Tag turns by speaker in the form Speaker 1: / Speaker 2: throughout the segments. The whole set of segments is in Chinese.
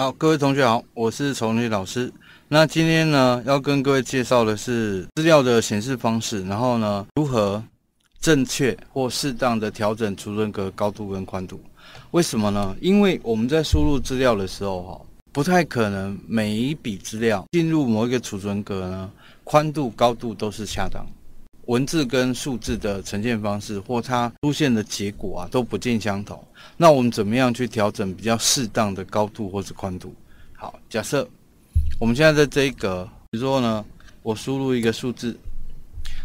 Speaker 1: 好，各位同学好，我是崇礼老师。那今天呢，要跟各位介绍的是资料的显示方式，然后呢，如何正确或适当的调整储存格高度跟宽度？为什么呢？因为我们在输入资料的时候，哈，不太可能每一笔资料进入某一个储存格呢，宽度、高度都是恰当。文字跟数字的呈现方式，或它出现的结果啊，都不尽相同。那我们怎么样去调整比较适当的高度或是宽度？好，假设我们现在在这一个，比如说呢，我输入一个数字，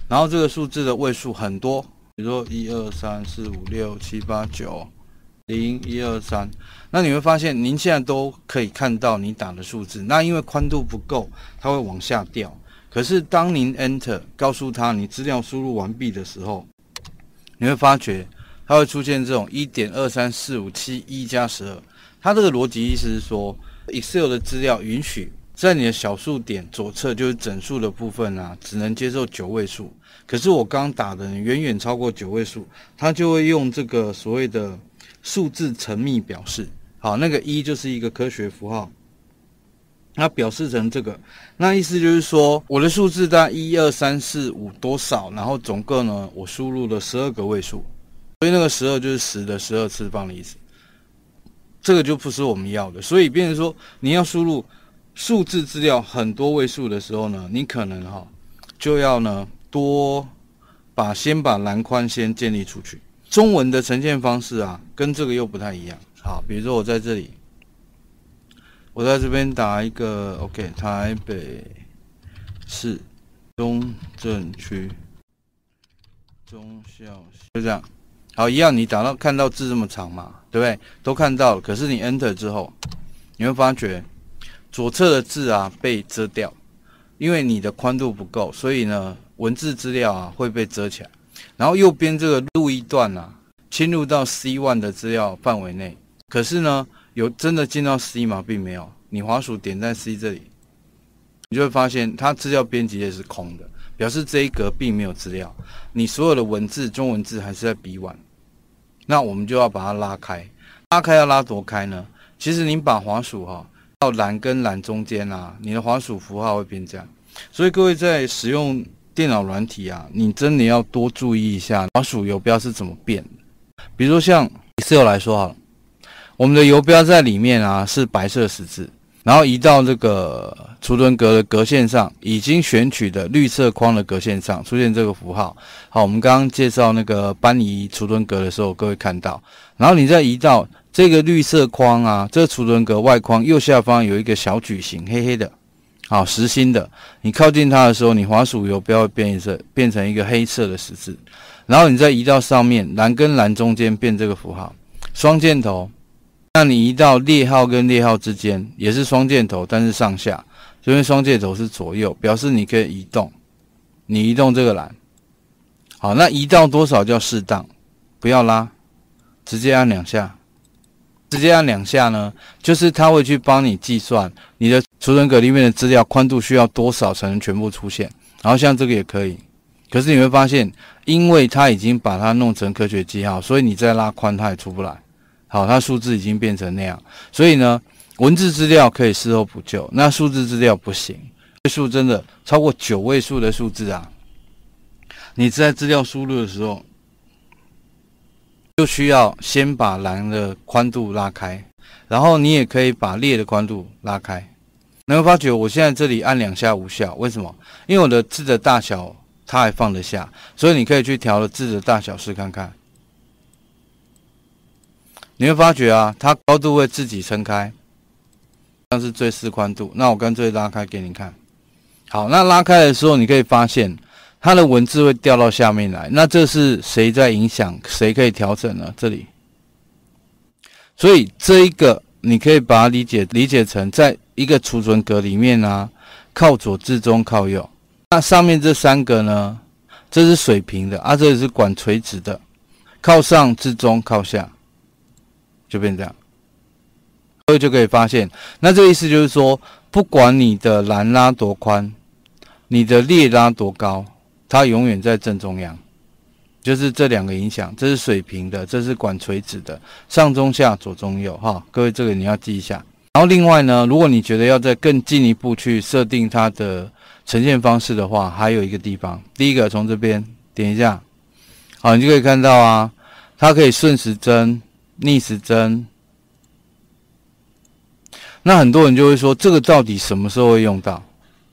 Speaker 1: 然后这个数字的位数很多，比如说一二三四五六七八九零一二三，那你会发现您现在都可以看到你打的数字，那因为宽度不够，它会往下掉。可是当您 enter 告诉他你资料输入完毕的时候，你会发觉它会出现这种一点二三四五七一加十二。它这个逻辑意思是说，Excel 的资料允许在你的小数点左侧就是整数的部分啊，只能接受九位数。可是我刚打的远远超过九位数，它就会用这个所谓的数字乘密表示。好，那个一就是一个科学符号。那表示成这个，那意思就是说，我的数字在一二三四五多少，然后总共呢，我输入了十二个位数，所以那个十二就是十的十二次方的意思。这个就不是我们要的，所以变成说你要输入数字资料很多位数的时候呢，你可能哈就要呢多把先把栏框先建立出去。中文的呈现方式啊，跟这个又不太一样。好，比如说我在这里。我在这边打一个 OK，台北市中正区中校，就这样。好，一样，你打到看到字这么长嘛，对不对？都看到了，可是你 Enter 之后，你会发觉左侧的字啊被遮掉，因为你的宽度不够，所以呢文字资料啊会被遮起来。然后右边这个录一段啊，侵入到 C one 的资料范围内，可是呢。有真的进到 C 吗？并没有。你滑鼠点在 C 这里，你就会发现它资料编辑也是空的，表示这一格并没有资料。你所有的文字、中文字还是在 B 网。那我们就要把它拉开，拉开要拉多开呢？其实你把滑鼠哈到栏跟栏中间啊，你的滑鼠符号会变这样。所以各位在使用电脑软体啊，你真的要多注意一下滑鼠游标是怎么变。比如说像 Excel 来说哈。我们的游标在里面啊，是白色十字，然后移到这个储存格的格线上，已经选取的绿色框的格线上出现这个符号。好，我们刚刚介绍那个搬移储存格的时候，各位看到，然后你再移到这个绿色框啊，这个储存格外框右下方有一个小矩形，黑黑的，好，实心的。你靠近它的时候，你滑鼠游标会变一色，变成一个黑色的十字，然后你再移到上面蓝跟蓝中间变这个符号，双箭头。那你移到列号跟列号之间，也是双箭头，但是上下，因为双箭头是左右，表示你可以移动。你移动这个栏，好，那移到多少叫适当，不要拉，直接按两下，直接按两下呢，就是它会去帮你计算你的储存格里面的资料宽度需要多少才能全部出现。然后像这个也可以，可是你会发现，因为它已经把它弄成科学记号，所以你再拉宽它也出不来。好，它数字已经变成那样，所以呢，文字资料可以事后补救，那数字资料不行。数真的超过九位数的数字啊，你在资料输入的时候，就需要先把栏的宽度拉开，然后你也可以把列的宽度拉开。能够发觉，我现在这里按两下无效，为什么？因为我的字的大小它还放得下，所以你可以去调了字的大小试看看。你会发觉啊，它高度会自己撑开，但是最适宽度。那我干脆拉开给你看，好，那拉开的时候，你可以发现它的文字会掉到下面来。那这是谁在影响？谁可以调整呢？这里，所以这一个你可以把它理解理解成在一个储存格里面啊，靠左至中靠右。那上面这三个呢，这是水平的啊，这里是管垂直的，靠上至中靠下。就变这样，所以就可以发现，那这个意思就是说，不管你的栏拉多宽，你的列拉多高，它永远在正中央，就是这两个影响，这是水平的，这是管垂直的，上中下左中右哈，各位这个你要记一下。然后另外呢，如果你觉得要在更进一步去设定它的呈现方式的话，还有一个地方，第一个从这边点一下，好，你就可以看到啊，它可以顺时针。逆时针，那很多人就会说，这个到底什么时候会用到？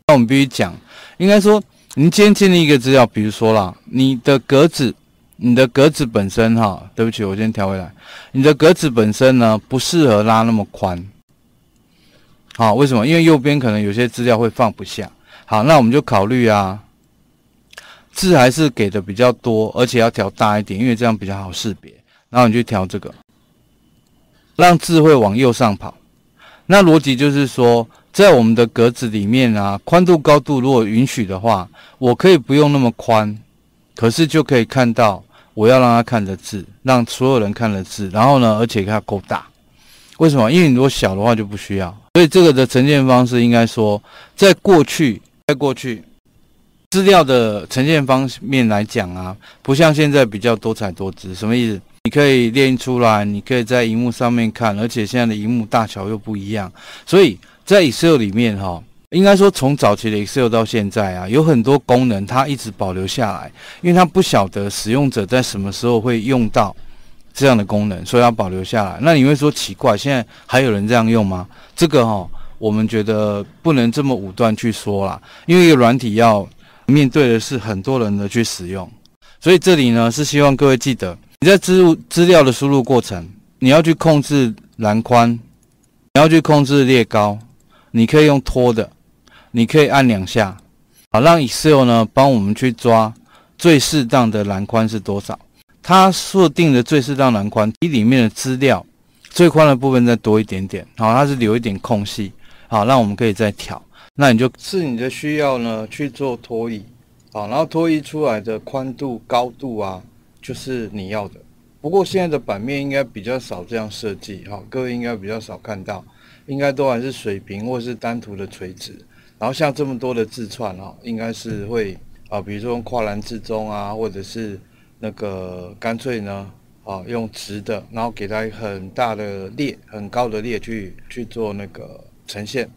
Speaker 1: 那我们必须讲，应该说，您今天建立一个资料，比如说啦，你的格子，你的格子本身哈，对不起，我先调回来，你的格子本身呢不适合拉那么宽。好，为什么？因为右边可能有些资料会放不下。好，那我们就考虑啊，字还是给的比较多，而且要调大一点，因为这样比较好识别。然后你就调这个。让智慧往右上跑，那逻辑就是说，在我们的格子里面啊，宽度高度如果允许的话，我可以不用那么宽，可是就可以看到我要让他看的字，让所有人看的字，然后呢，而且它够大。为什么？因为你如果小的话就不需要。所以这个的呈现方式，应该说，在过去，在过去，资料的呈现方面来讲啊，不像现在比较多彩多姿。什么意思？你可以练出来，你可以在荧幕上面看，而且现在的荧幕大小又不一样，所以在 Excel 里面，哈，应该说从早期的 Excel 到现在啊，有很多功能它一直保留下来，因为它不晓得使用者在什么时候会用到这样的功能，所以要保留下来。那你会说奇怪，现在还有人这样用吗？这个哈，我们觉得不能这么武断去说啦，因为一个软体要面对的是很多人的去使用，所以这里呢是希望各位记得。你在资资料的输入过程，你要去控制栏宽，你要去控制列高，你可以用拖的，你可以按两下，好让 Excel 呢帮我们去抓最适当的栏宽是多少，它设定的最适当栏宽比里面的资料最宽的部分再多一点点，好，它是留一点空隙，好，让我们可以再调。那你就是你的需要呢去做拖移，好，然后拖移出来的宽度、高度啊。就是你要的，不过现在的版面应该比较少这样设计，哈，各位应该比较少看到，应该都还是水平或是单图的垂直，然后像这么多的字串，哈，应该是会啊，比如说用跨栏字中啊，或者是那个干脆呢，啊，用直的，然后给它很大的列，很高的列去去做那个呈现。